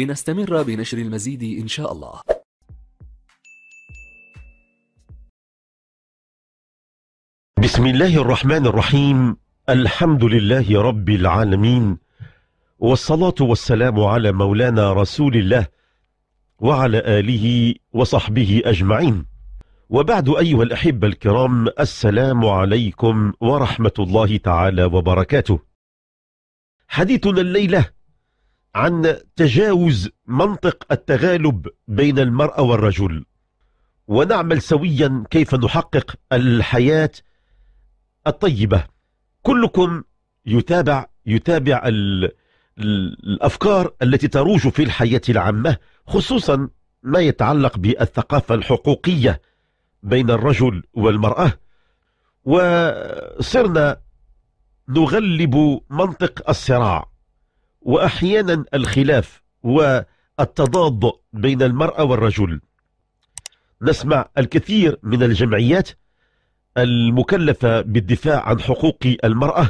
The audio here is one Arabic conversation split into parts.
لنستمر بنشر المزيد إن شاء الله بسم الله الرحمن الرحيم الحمد لله رب العالمين والصلاة والسلام على مولانا رسول الله وعلى آله وصحبه أجمعين وبعد أيها الأحبة الكرام السلام عليكم ورحمة الله تعالى وبركاته حديثنا الليلة عن تجاوز منطق التغالب بين المرأة والرجل ونعمل سويا كيف نحقق الحياة الطيبة كلكم يتابع يتابع ال الأفكار التي تروج في الحياة العامة خصوصا ما يتعلق بالثقافة الحقوقية بين الرجل والمرأة وصرنا نغلب منطق الصراع وأحيانا الخلاف والتضاد بين المرأة والرجل نسمع الكثير من الجمعيات المكلفة بالدفاع عن حقوق المرأة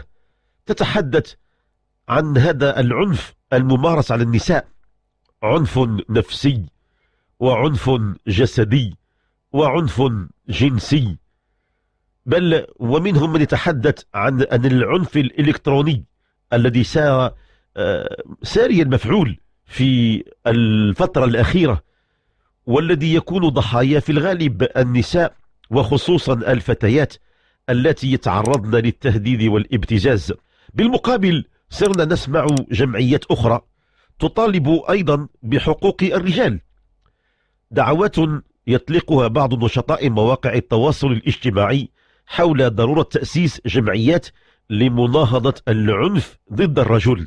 تتحدث عن هذا العنف الممارس على النساء عنف نفسي وعنف جسدي وعنف جنسي بل ومنهم من يتحدث عن, العنف الإلكتروني الذي سار آه، ساري المفعول في الفترة الأخيرة والذي يكون ضحايا في الغالب النساء وخصوصا الفتيات التي يتعرضن للتهديد والابتزاز بالمقابل صرنا نسمع جمعيات أخرى تطالب أيضا بحقوق الرجال دعوات يطلقها بعض نشطاء مواقع التواصل الاجتماعي حول ضرورة تأسيس جمعيات لمناهضة العنف ضد الرجل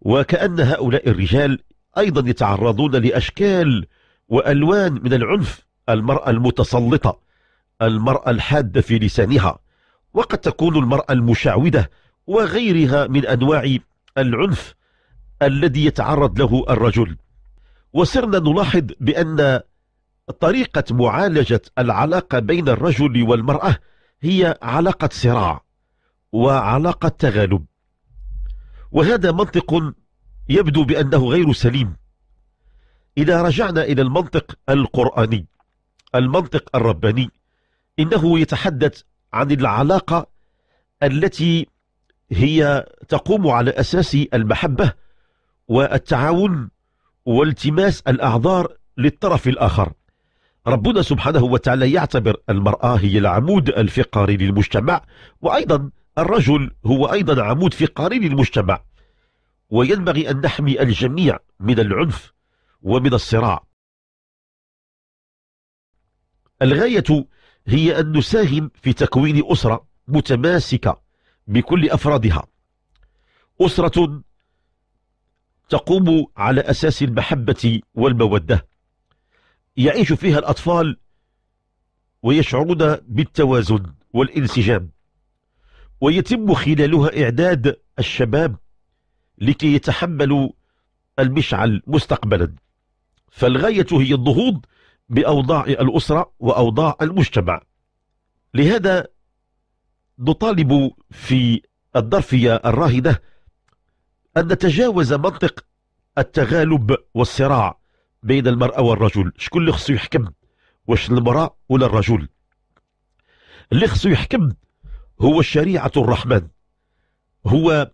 وكأن هؤلاء الرجال أيضا يتعرضون لأشكال وألوان من العنف المرأة المتسلطة المرأة الحادة في لسانها وقد تكون المرأة المشعوذة وغيرها من أنواع العنف الذي يتعرض له الرجل وصرنا نلاحظ بأن طريقة معالجة العلاقة بين الرجل والمرأة هي علاقة صراع وعلاقة تغالب وهذا منطق يبدو بأنه غير سليم إذا رجعنا إلى المنطق القرآني المنطق الرباني إنه يتحدث عن العلاقة التي هي تقوم على أساس المحبة والتعاون والتماس الأعذار للطرف الآخر ربنا سبحانه وتعالى يعتبر المرأة هي العمود الفقري للمجتمع وأيضا الرجل هو أيضا عمود في قارين المجتمع وينبغي أن نحمي الجميع من العنف ومن الصراع الغاية هي أن نساهم في تكوين أسرة متماسكة بكل أفرادها أسرة تقوم على أساس المحبة والمودة يعيش فيها الأطفال ويشعرون بالتوازن والانسجام ويتم خلالها إعداد الشباب لكي يتحملوا المشعل مستقبلا فالغاية هي النهوض بأوضاع الأسرة وأوضاع المجتمع لهذا نطالب في الظرفية الراهدة أن نتجاوز منطق التغالب والصراع بين المرأة والرجل شكون اللي خصو يحكم واش المرأة ولا الرجل اللي خصو يحكم هو الشريعة الرحمن هو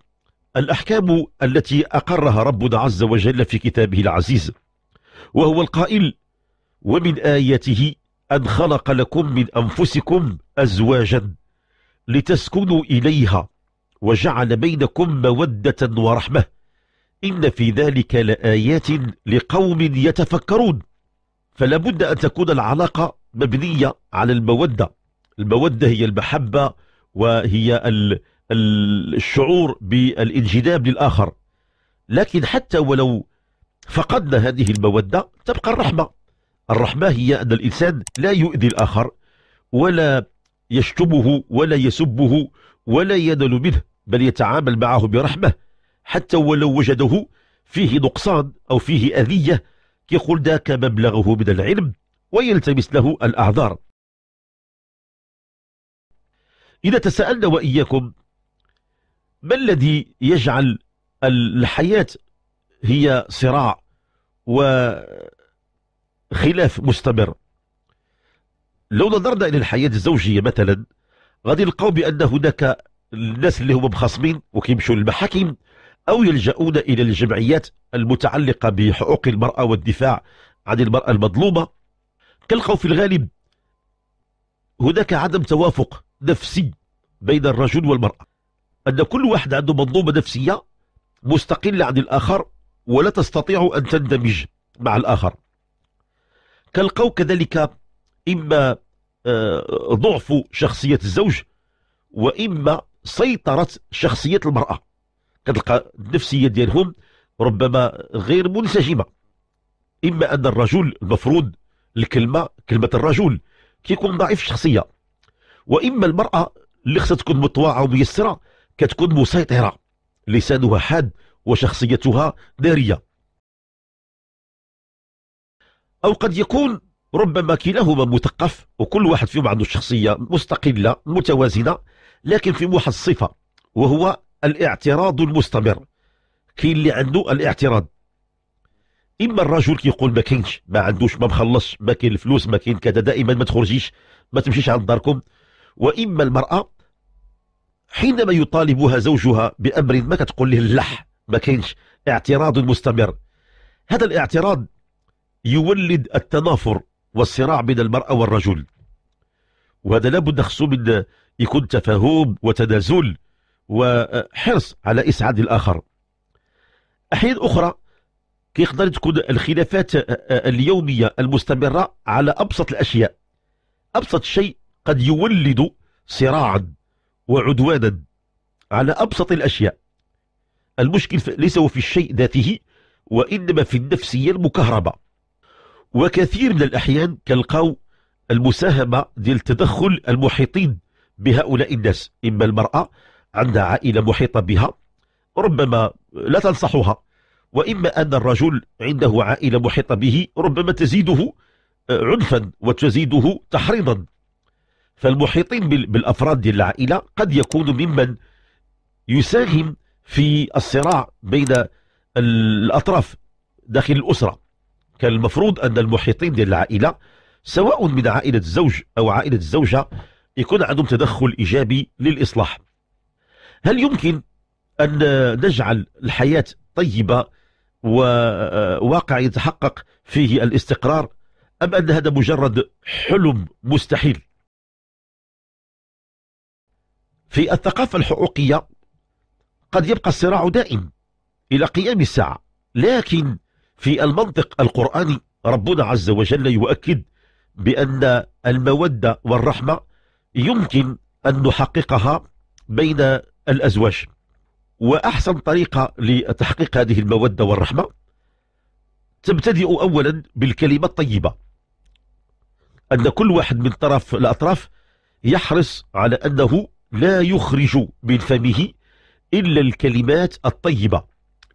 الأحكام التي أقرها ربنا عز وجل في كتابه العزيز وهو القائل ومن آياته أن خلق لكم من أنفسكم أزواجا لتسكنوا إليها وجعل بينكم مودة ورحمة إن في ذلك لآيات لقوم يتفكرون فلا بد أن تكون العلاقة مبنية على المودة المودة هي المحبة وهي الشعور بالانجذاب للآخر لكن حتى ولو فقدنا هذه المودة تبقى الرحمة الرحمة هي أن الإنسان لا يؤذي الآخر ولا يشتمه ولا يسبه ولا ينل منه بل يتعامل معه برحمة حتى ولو وجده فيه نقصان أو فيه أذية يقول ذاك مبلغه من العلم ويلتمس له الأعذار إذا تساءلنا وإياكم ما الذي يجعل الحياة هي صراع وخلاف مستمر لو نظرنا إلى الحياة الزوجية مثلا غادي نلقاو بأن هناك الناس اللي هما مخاصمين وكيمشوا للمحاكم أو يلجؤون إلى الجمعيات المتعلقة بحقوق المرأة والدفاع عن المرأة المظلومة كنلقاو في الغالب هناك عدم توافق نفسي بين الرجل والمرأة أن كل واحد عنده منظومة نفسية مستقلة عن الآخر ولا تستطيع أن تندمج مع الآخر كالقو كذلك إما آه، ضعف شخصية الزوج وإما سيطرة شخصية المرأة كتلقى النفسية ديالهم ربما غير منسجمة إما أن الرجل المفروض الكلمة كلمة الرجل كيكون ضعيف الشخصية واما المراه اللي خصها تكون متواضعه وميسره كتكون مسيطره لسانها حاد وشخصيتها ناريه او قد يكون ربما كلاهما مثقف وكل واحد فيهم عنده شخصيه مستقله متوازنه لكن في واحد الصفه وهو الاعتراض المستمر كاين اللي عنده الاعتراض اما الرجل كيقول ما كاينش ما عندوش ما مخلصش ما كاين الفلوس ما كاين كذا دائما ما تخرجيش ما تمشيش عند داركم وإما المرأة حينما يطالبها زوجها بأمر ما كتقول له اللح ما كاينش اعتراض مستمر هذا الاعتراض يولد التنافر والصراع بين المرأة والرجل وهذا لابد خصو من يكون تفاهم وتنازل وحرص على إسعاد الآخر أحيان أخرى كيقدر تكون الخلافات اليومية المستمرة على أبسط الأشياء أبسط شيء قد يولد صراعا وعدوانا على أبسط الأشياء المشكل ليس هو في الشيء ذاته وإنما في النفسية المكهربة وكثير من الأحيان كالقو المساهمة ديال تدخل المحيطين بهؤلاء الناس إما المرأة عندها عائلة محيطة بها ربما لا تنصحها وإما أن الرجل عنده عائلة محيطة به ربما تزيده آه، عنفا وتزيده تحريضا فالمحيطين بالأفراد ديال العائلة قد يكونوا ممن يساهم في الصراع بين الأطراف داخل الأسرة كان المفروض أن المحيطين ديال العائلة سواء من عائلة الزوج أو عائلة الزوجة يكون عندهم تدخل إيجابي للإصلاح هل يمكن أن نجعل الحياة طيبة وواقع يتحقق فيه الاستقرار أم أن هذا مجرد حلم مستحيل في الثقافة الحقوقية قد يبقى الصراع دائم إلى قيام الساعة لكن في المنطق القرآني ربنا عز وجل يؤكد بأن المودة والرحمة يمكن أن نحققها بين الأزواج وأحسن طريقة لتحقيق هذه المودة والرحمة تبتدئ أولا بالكلمة الطيبة أن كل واحد من طرف الأطراف يحرص على أنه لا يخرج من فمه إلا الكلمات الطيبة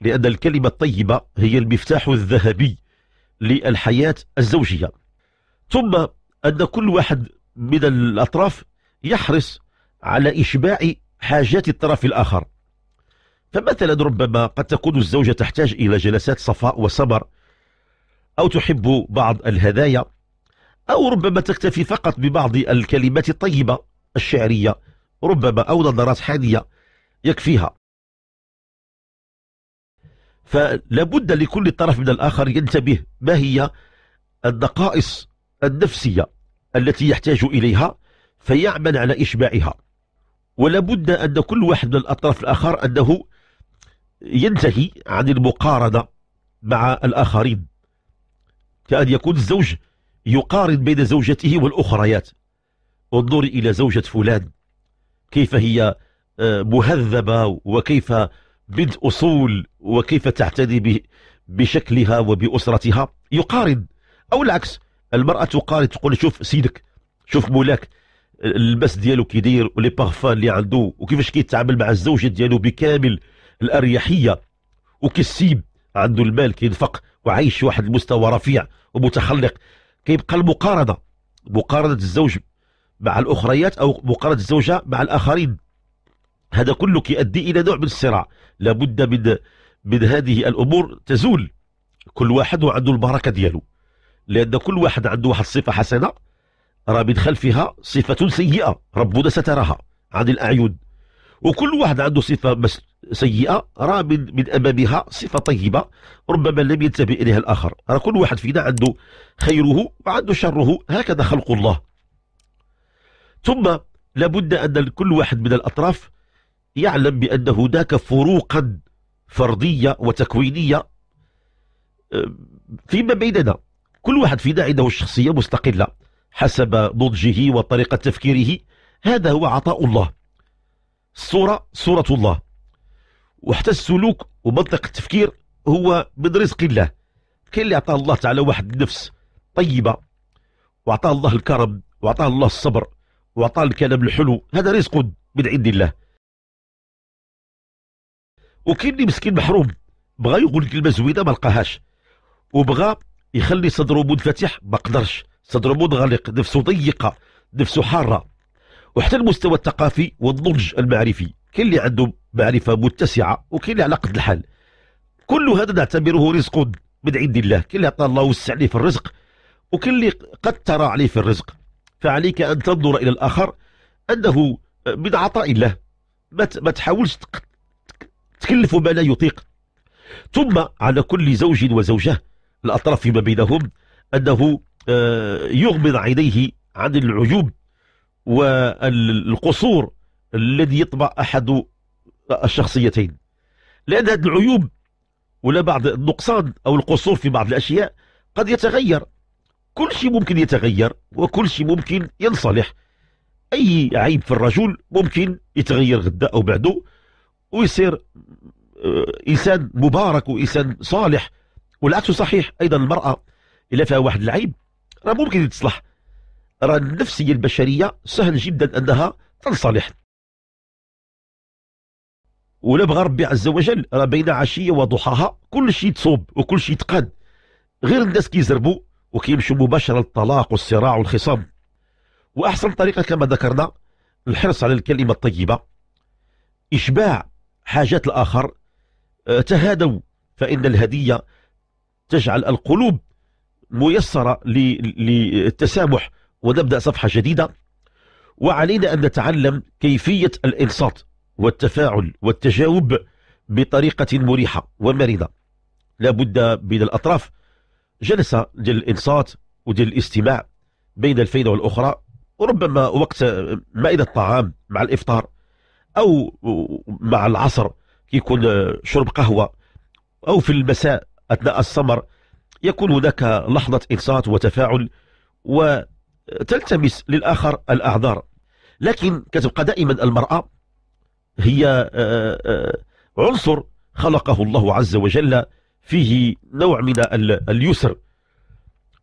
لأن الكلمة الطيبة هي المفتاح الذهبي للحياة الزوجية ثم أن كل واحد من الأطراف يحرص على إشباع حاجات الطرف الآخر فمثلا ربما قد تكون الزوجة تحتاج إلى جلسات صفاء وصبر أو تحب بعض الهدايا أو ربما تكتفي فقط ببعض الكلمات الطيبة الشعرية ربما أو نظرات حادية يكفيها فلا بد لكل طرف من الآخر ينتبه ما هي النقائص النفسية التي يحتاج إليها فيعمل على إشباعها ولا بد أن كل واحد من الأطراف الآخر أنه ينتهي عن المقارنة مع الآخرين كأن يكون الزوج يقارن بين زوجته والأخريات انظر إلى زوجة فلان كيف هي آه، مهذبة وكيف أصول وكيف تعتدي بشكلها وبأسرتها يقارن أو العكس المرأة تقارن تقول شوف سيدك شوف مولاك اللبس ديالو كيدير ولي بارفان اللي عنده وكيفاش كيتعامل مع الزوجة ديالو بكامل الأريحية وكيسيب عنده المال كينفق وعايش واحد المستوى رفيع ومتخلق كيبقى المقارنة مقارنة الزوج مع الأخريات أو مقارنة الزوجة مع الآخرين هذا كله يؤدي إلى نوع من الصراع لابد من من هذه الأمور تزول كل واحد وعنده البركة ديالو لأن كل واحد عنده واحد صفة حسنة راه من خلفها صفة سيئة ربنا سترها عن الأعين وكل واحد عنده صفة سيئة راه من, من أمامها صفة طيبة ربما لم ينتبه إليها الآخر راه كل واحد فينا عنده خيره وعنده شره هكذا خلق الله ثم لابد أن كل واحد من الأطراف يعلم بأن هناك فروقا فردية وتكوينية فيما بيننا كل واحد فينا عنده الشخصية مستقلة حسب نضجه وطريقة تفكيره هذا هو عطاء الله الصورة صورة الله وحتى السلوك ومنطق التفكير هو من رزق الله كاين اللي عطاه الله تعالى واحد النفس طيبة وأعطاه الله الكرم وأعطاه الله الصبر وعطاه الكلام الحلو هذا رزق من عند الله اللي مسكين محروم بغى يقول كلمه زوينه ما لقاهاش وبغى يخلي صدره منفتح ما قدرش صدره منغلق نفسه ضيقه نفسه حاره وحتى المستوى الثقافي والنضج المعرفي كاين اللي عنده معرفه متسعه وكاين اللي على قد الحال كل هذا نعتبره رزق من عند الله كاين اللي عطاه الله وسع عليه في الرزق وكاين اللي قد ترى عليه في الرزق فعليك أن تنظر إلى الآخر أنه من عطاء الله ما تحاولش تكلف ما لا يطيق ثم على كل زوج وزوجة الأطراف فيما بينهم أنه آه، يغمض عينيه عن العيوب والقصور الذي يطبع أحد الشخصيتين لأن هذه العيوب ولا بعض النقصان أو القصور في بعض الأشياء قد يتغير كل شيء ممكن يتغير وكل شيء ممكن ينصلح اي عيب في الرجل ممكن يتغير غدا او بعده ويصير آه، انسان مبارك وانسان صالح والعكس صحيح ايضا المراه الا فيها واحد العيب راه ممكن يتصلح راه النفسيه البشريه سهل جدا انها تنصلح ولا بغى ربي عز وجل راه بين عشيه وضحاها كل شيء تصوب وكل شيء تقاد غير الناس كيزربوا وكيمشوا مباشرة الطلاق والصراع والخصام وأحسن طريقة كما ذكرنا الحرص على الكلمة الطيبة إشباع حاجات الآخر آه، تهادوا فإن الهدية تجعل القلوب ميسرة للتسامح ونبدأ صفحة جديدة وعلينا أن نتعلم كيفية الإنصات والتفاعل والتجاوب بطريقة مريحة ومرنة لابد من الأطراف جلسة ديال الإنصات وديال الاستماع بين الفينة والأخرى وربما وقت مائدة الطعام مع الإفطار أو مع العصر كيكون شرب قهوة أو في المساء أثناء السمر يكون هناك لحظة إنصات وتفاعل وتلتمس للآخر الأعذار لكن كتبقى دائما المرأة هي آه، آه، عنصر خلقه الله عز وجل فيه نوع من اليسر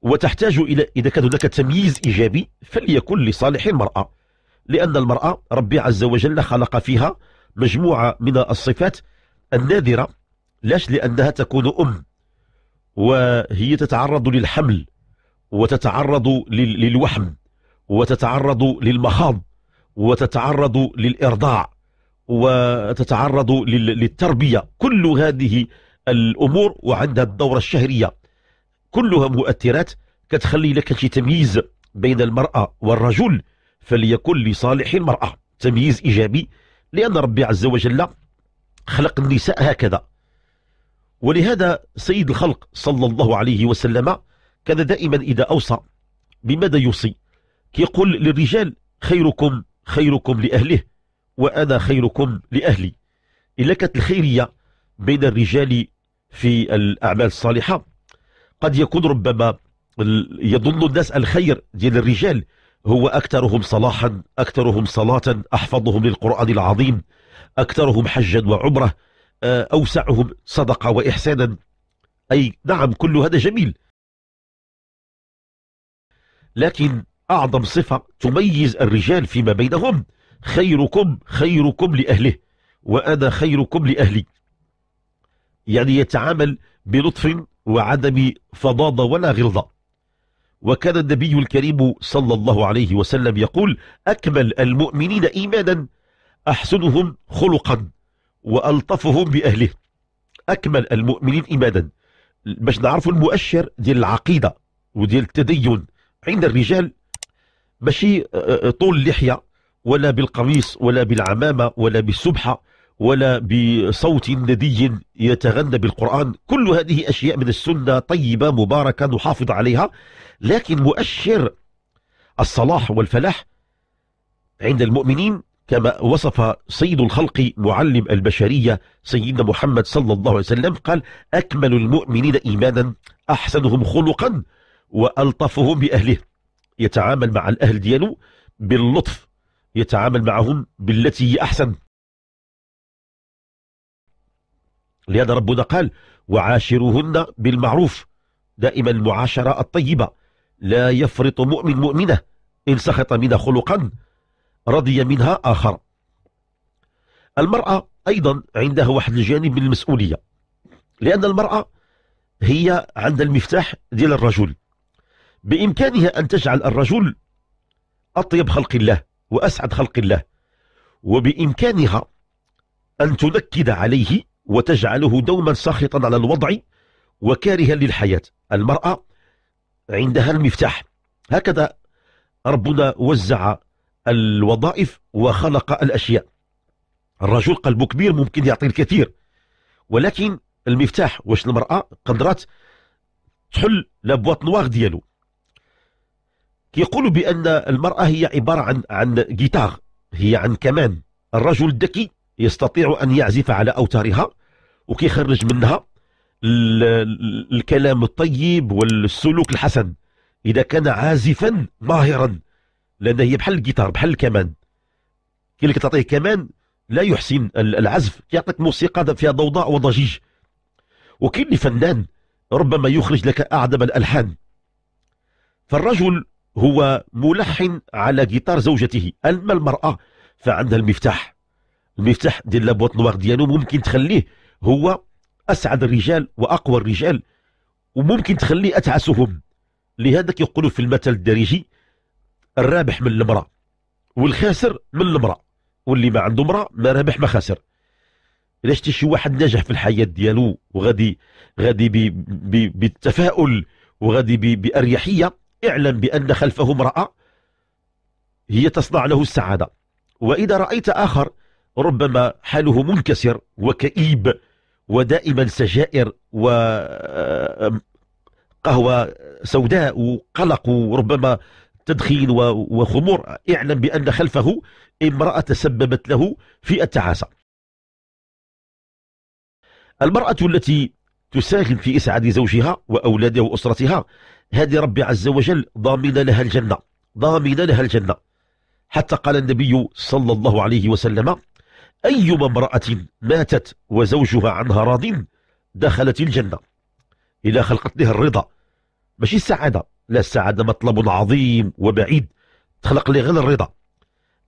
وتحتاج إلى إذا كان هناك تمييز إيجابي فليكن لصالح المرأة لأن المرأة ربي عز وجل خلق فيها مجموعة من الصفات النادرة لاش لأنها تكون أم وهي تتعرض للحمل وتتعرض للوحم وتتعرض للمخاض وتتعرض للإرضاع وتتعرض للتربية كل هذه الامور وعندها الدوره الشهريه كلها مؤثرات كتخلي لك شي تمييز بين المراه والرجل فليكن لصالح المراه تمييز ايجابي لان ربي عز وجل خلق النساء هكذا ولهذا سيد الخلق صلى الله عليه وسلم كان دائما اذا اوصى بماذا يوصي كيقول للرجال خيركم خيركم لاهله وانا خيركم لاهلي الا كانت الخيريه بين الرجال في الأعمال الصالحة قد يكون ربما يظن الناس الخير ديال الرجال هو أكثرهم صلاحا أكثرهم صلاة أحفظهم للقرآن العظيم أكثرهم حجا وعمره آه، أوسعهم صدقة وإحسانا أي نعم كل هذا جميل لكن أعظم صفة تميز الرجال فيما بينهم خيركم خيركم لأهله وأنا خيركم لأهلي يعني يتعامل بلطف وعدم فضاضة ولا غلظة وكان النبي الكريم صلى الله عليه وسلم يقول أكمل المؤمنين إيمانا أحسنهم خلقا وألطفهم بأهله أكمل المؤمنين إيمانا باش نعرفوا المؤشر ديال العقيدة وديال التدين عند الرجال ماشي آه، آه، طول اللحية ولا بالقميص ولا بالعمامة ولا بالسبحة ولا بصوت ندي يتغنى بالقرآن كل هذه أشياء من السنة طيبة مباركة نحافظ عليها لكن مؤشر الصلاح والفلاح عند المؤمنين كما وصف سيد الخلق معلم البشرية سيدنا محمد صلى الله عليه وسلم قال أكمل المؤمنين إيمانا أحسنهم خلقا وألطفهم بأهله يتعامل مع الأهل دياله باللطف يتعامل معهم بالتي هي أحسن لهذا ربنا قال وعاشروهن بالمعروف دائما المعاشرة الطيبة لا يفرط مؤمن مؤمنة إن سخط منها خلقا رضي منها آخر المرأة أيضا عندها واحد الجانب من المسؤولية لأن المرأة هي عندها المفتاح ديال الرجل بإمكانها أن تجعل الرجل أطيب خلق الله وأسعد خلق الله وبإمكانها أن تنكد عليه وتجعله دوما ساخطا على الوضع وكارها للحياة المرأة عندها المفتاح هكذا ربنا وزع الوظائف وخلق الأشياء الرجل قلبه كبير ممكن يعطي الكثير ولكن المفتاح واش المرأة قدرات تحل لابوات نواغ ديالو كيقولوا بأن المرأة هي عبارة عن عن جيتار هي عن كمان الرجل الذكي يستطيع أن يعزف على أوتارها وكيخرج منها الكلام الطيب والسلوك الحسن إذا كان عازفا ماهرا لأن هي بحال الجيتار بحال الكمان كي اللي تعطيه كمان لا يحسن العزف كيعطيك موسيقى فيها ضوضاء وضجيج وكاين فنان ربما يخرج لك أعدم الألحان فالرجل هو ملحن على جيتار زوجته أما المرأة فعندها المفتاح المفتاح ديال لابوات نواغ ديالو ممكن تخليه هو اسعد الرجال واقوى الرجال وممكن تخليه اتعسهم لهذا كيقولوا في المثل الدارجي الرابح من المراه والخاسر من المراه واللي ما عنده امراه ما رابح ما خاسر الا شتي شي واحد ناجح في الحياه ديالو وغادي غادي بي بي بالتفاؤل وغادي بي باريحيه اعلم بان خلفه امراه هي تصنع له السعاده واذا رايت اخر ربما حاله منكسر وكئيب ودائما سجائر وقهوة سوداء وقلق وربما تدخين وخمور اعلم بأن خلفه امرأة تسببت له في التعاسة المرأة التي تساهم في إسعاد زوجها وأولادها وأسرتها هذه ربي عز وجل ضامن لها الجنة ضامن لها الجنة حتى قال النبي صلى الله عليه وسلم أيما امرأة ماتت وزوجها عنها راض دخلت الجنة إلى خلقت له الرضا ماشي السعادة لا السعادة مطلب عظيم وبعيد تخلق لي غير الرضا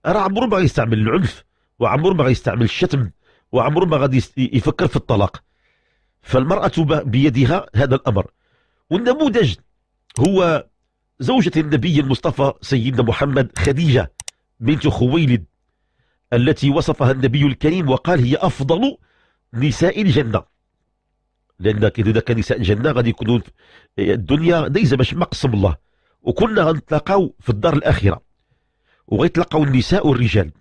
راه عمرو ما يستعمل العنف وعمرو ما يستعمل الشتم وعمرو ما غادي يفكر في الطلاق فالمرأة بيدها هذا الأمر والنموذج هو زوجة النبي المصطفى سيدنا محمد خديجة بنت خويلد التي وصفها النبي الكريم وقال هي أفضل نساء الجنة لأن ذاك نساء الجنة غادي يكونوا الدنيا دايزة باش ما قسم الله وكنا غنتلاقاو في الدار الآخرة وغيتلاقاو النساء والرجال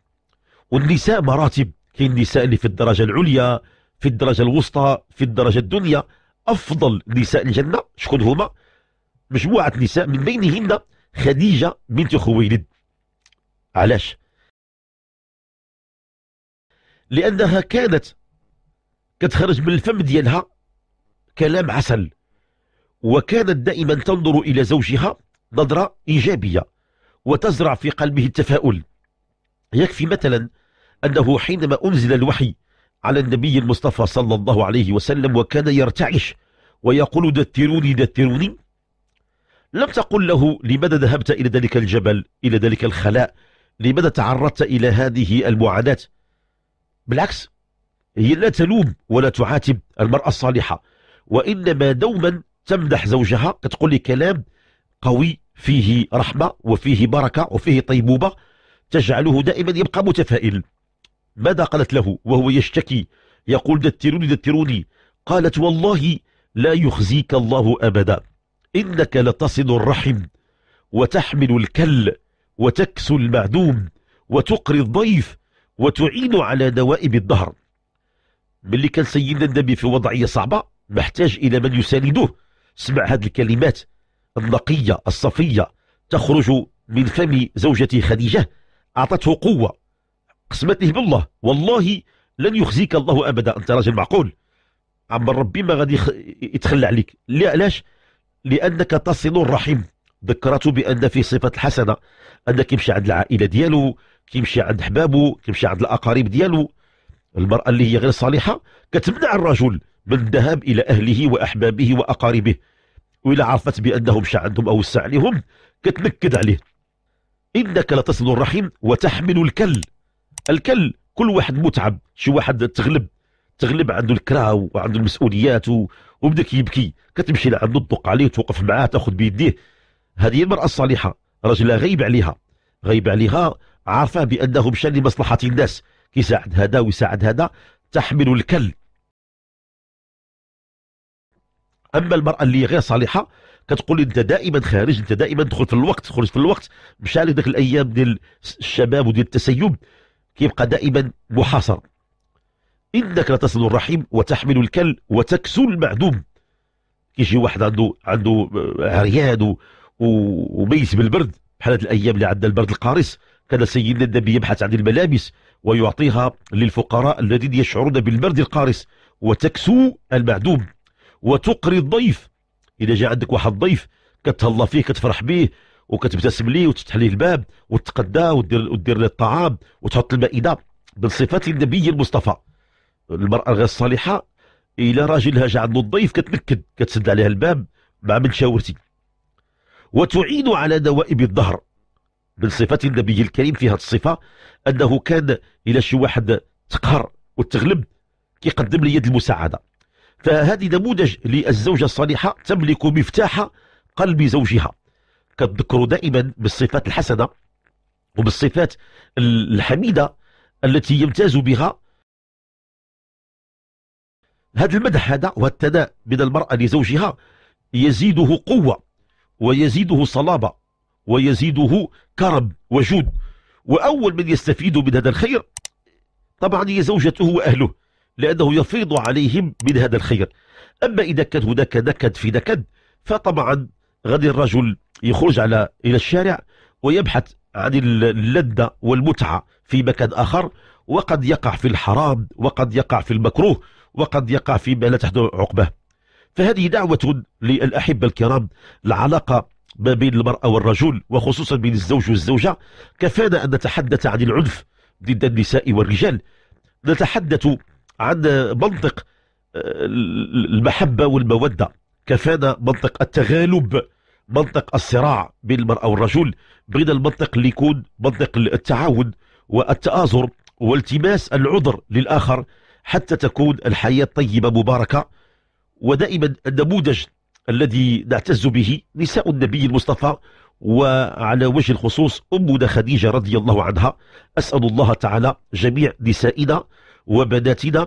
والنساء مراتب كاين النساء اللي في الدرجة العليا في الدرجة الوسطى في الدرجة الدنيا أفضل نساء الجنة شكون هما مجموعة نساء من بينهن خديجة بنت خويلد علاش لأنها كانت كتخرج من الفم ديالها كلام عسل وكانت دائما تنظر إلى زوجها نظرة إيجابية وتزرع في قلبه التفاؤل يكفي مثلا أنه حينما أنزل الوحي على النبي المصطفى صلى الله عليه وسلم وكان يرتعش ويقول دثروني دثروني لم تقل له لماذا ذهبت إلى ذلك الجبل إلى ذلك الخلاء لماذا تعرضت إلى هذه المعاناة بالعكس هي لا تلوم ولا تعاتب المرأة الصالحة وإنما دوما تمدح زوجها كتقول لي كلام قوي فيه رحمة وفيه بركة وفيه طيبوبة تجعله دائما يبقى متفائل ماذا قالت له وهو يشتكي يقول دتروني دتروني قالت والله لا يخزيك الله أبدا إنك لتصل الرحم وتحمل الكل وتكسو المعدوم وتقري الضيف وتعين على دوائب الظهر ملي كان سيدنا النبي في وضعية صعبة محتاج إلى من يسانده سمع هذه الكلمات النقية الصفية تخرج من فم زوجة خديجة أعطته قوة قسمته بالله والله لن يخزيك الله أبدا أنت راجل معقول عم ربي ما غادي يتخلى عليك لا علاش لأنك تصل الرحم ذكرته بأن في صفة الحسنة أنك يمشي عند العائلة ديالو كيمشي عند حبابه كيمشي عند الاقارب ديالو المراه اللي هي غير صالحه كتمنع الرجل من الذهاب الى اهله واحبابه واقاربه وإلا عرفت بأنه مشى عندهم أو وسع عليهم كتنكد عليه إنك لتصل الرحم وتحمل الكل الكل كل واحد متعب شي واحد تغلب تغلب عنده الكراو وعنده المسؤوليات و... وبدا كيبكي كتمشي لعنده تدق عليه توقف معاه تاخذ بيديه هذه المرأة الصالحة رجلها غيب عليها غيب عليها عارفه بانه مشى لمصلحه الناس كيساعد هذا ويساعد هذا تحمل الكل اما المراه اللي غير صالحه كتقول انت دائما خارج انت دائما تدخل في الوقت تخرج في الوقت مشى لك الايام ديال الشباب وديال التسيب كيبقى دائما محاصر انك لتصل الرحيم وتحمل الكل وتكسو المعدوم كيجي واحد عنده عنده آه، عريان وميت بالبرد بحال هاد الايام اللي عندنا البرد القارس كان سيدنا النبي يبحث عن الملابس ويعطيها للفقراء الذين يشعرون بالبرد القارس وتكسو المعدوم وتقري الضيف إذا جاء عندك واحد الضيف كتهلا فيه كتفرح به وكتبتسم ليه وتفتح ليه الباب وتتقداه ودير ودير له الطعام وتحط المائده من صفات النبي المصطفى المراه غير الصالحه الى راجلها جاء عنده الضيف كتنكد كتسد عليها الباب مع من شاورتي وتعين على دوائب الظهر من صفات النبي الكريم في هذه الصفة أنه كان إلى شي واحد تقهر وتغلب كيقدم لي يد المساعدة فهذه نموذج للزوجة الصالحة تملك مفتاح قلب زوجها كتذكر دائما بالصفات الحسنة وبالصفات الحميدة التي يمتاز بها هذا المدح هذا والثناء من المرأة لزوجها يزيده قوة ويزيده صلابة ويزيده كرم وجود وأول من يستفيد من هذا الخير طبعا هي زوجته وأهله لأنه يفيض عليهم من هذا الخير أما إذا كان هناك نكد في نكد فطبعا غادي الرجل يخرج على إلى الشارع ويبحث عن اللذة والمتعة في مكان آخر وقد يقع في الحرام وقد يقع في المكروه وقد يقع فيما لا تحدث عقبه فهذه دعوة للأحبة الكرام العلاقة ما بين المرأة والرجل وخصوصا بين الزوج والزوجة كفانا أن نتحدث عن العنف ضد النساء والرجال نتحدث عن منطق آه، المحبة والمودة كفانا منطق التغالب منطق الصراع بين المرأة والرجل بين المنطق اللي يكون منطق التعاون والتآزر والتماس العذر للآخر حتى تكون الحياة طيبة مباركة ودائما النموذج الذي نعتز به نساء النبي المصطفى وعلى وجه الخصوص أمنا خديجة رضي الله عنها أسأل الله تعالى جميع نسائنا وبناتنا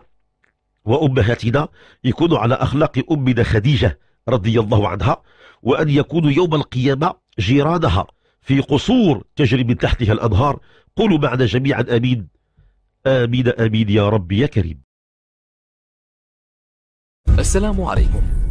وأمهاتنا يكونوا على أخلاق أمنا خديجة رضي الله عنها وأن يكونوا يوم القيامة جيرانها في قصور تجري من تحتها الأنهار قولوا معنا جميعا آمين آمين آمين يا ربي يا كريم السلام عليكم